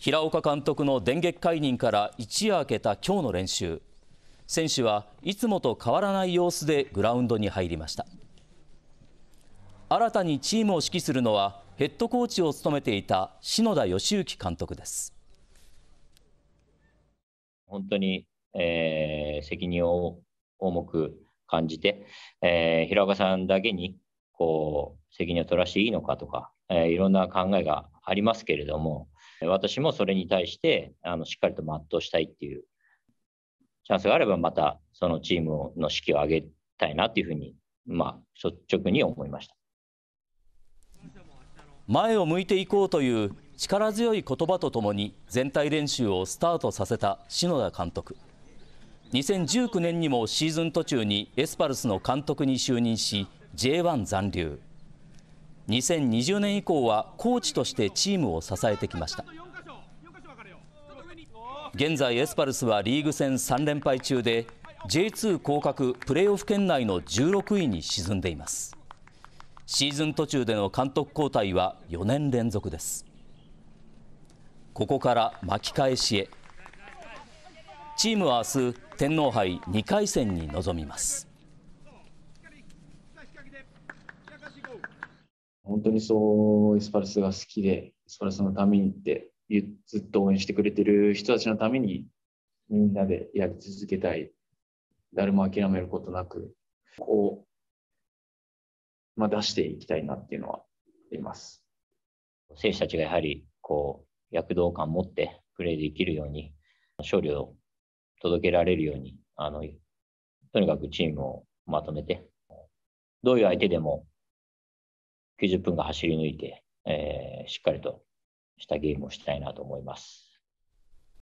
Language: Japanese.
平岡監督の電撃解任から一夜明けた今日の練習選手はいつもと変わらない様子でグラウンドに入りました新たにチームを指揮するのはヘッドコーチを務めていた篠田義行監督です本当に、えー、責任を重く感じて、えー、平岡さんだけにこう責任を取らせていいのかとか、えー、いろんな考えがありますけれども、私もそれに対してあのしっかりと全うしたいっていうチャンスがあれば、またそのチームの士気を上げたいなというふうに、まあ、率直に思いました前を向いていこうという力強い言葉とともに全体練習をスタートさせた篠田監督2019年にもシーズン途中にエスパルスの監督に就任し J1 残留2020年以降はコーチとしてチームを支えてきました現在エスパルスはリーグ戦3連敗中で J2 降格プレーオフ圏内の16位に沈んでいますシーズン途中での監督交代は4年連続ですここから巻き返しへチームは明日天皇杯2回戦に臨みます本当にそうエスパルスが好きで、エスパルスのためにってずっと応援してくれてる人たちのためにみんなでやり続けたい。誰も諦めることなく、こう、まあ、出していきたいなっていうのはあります。選手たちがやはり、こう、躍動感を持ってプレーできるように、勝利を届けられるように、あの、とにかくチームをまとめて、どういう相手でも90分が走り抜いて、えー、しっかりとしたゲームをしたいなと思います。